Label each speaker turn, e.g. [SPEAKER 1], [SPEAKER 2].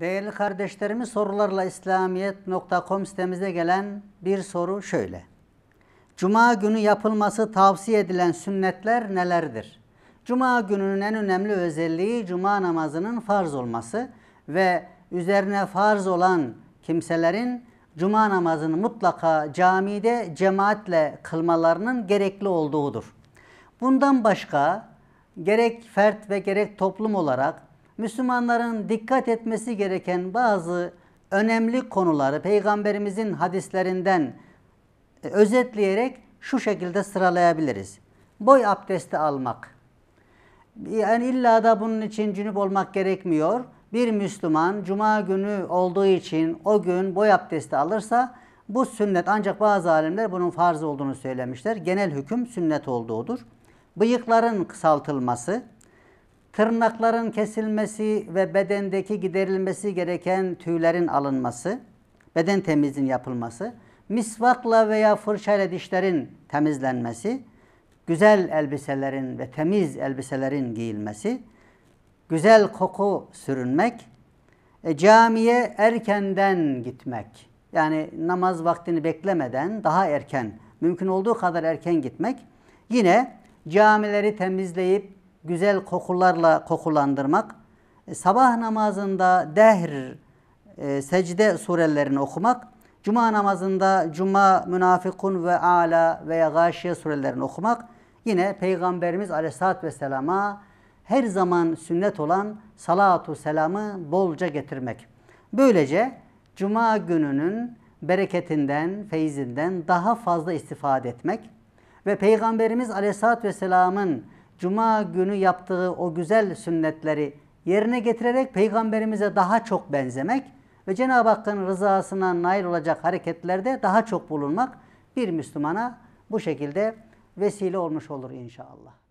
[SPEAKER 1] Değerli kardeşlerimiz sorularla İslamiyet.com sitemize gelen bir soru şöyle. Cuma günü yapılması tavsiye edilen sünnetler nelerdir? Cuma gününün en önemli özelliği cuma namazının farz olması ve üzerine farz olan kimselerin cuma namazını mutlaka camide cemaatle kılmalarının gerekli olduğudur. Bundan başka gerek fert ve gerek toplum olarak Müslümanların dikkat etmesi gereken bazı önemli konuları Peygamberimizin hadislerinden e, özetleyerek şu şekilde sıralayabiliriz. Boy abdesti almak. Yani illa da bunun için cünüp olmak gerekmiyor. Bir Müslüman cuma günü olduğu için o gün boy abdesti alırsa bu sünnet ancak bazı alimler bunun farz olduğunu söylemişler. Genel hüküm sünnet olduğudur. Bıyıkların kısaltılması, tırnakların kesilmesi ve bedendeki giderilmesi gereken tüylerin alınması, beden temizliğinin yapılması, misvakla veya fırçayla dişlerin temizlenmesi, güzel elbiselerin ve temiz elbiselerin giyilmesi, güzel koku sürünmek, e, camiye erkenden gitmek. Yani namaz vaktini beklemeden daha erken, mümkün olduğu kadar erken gitmek. Yine camileri temizleyip güzel kokularla kokulandırmak, e, sabah namazında dehr, e, secde surelerini okumak, cuma namazında cuma, münafikun ve ala veya gâşiye surelerini okumak, yine Peygamberimiz aleyhissalatü vesselama her zaman sünnet olan salatu selamı bolca getirmek. Böylece cuma gününün bereketinden, feyzinden daha fazla istifade etmek ve Peygamberimiz aleyhissalatü vesselamın cuma günü yaptığı o güzel sünnetleri yerine getirerek peygamberimize daha çok benzemek ve Cenab-ı Hakk'ın rızasına nail olacak hareketlerde daha çok bulunmak bir Müslümana bu şekilde vesile olmuş olur inşallah.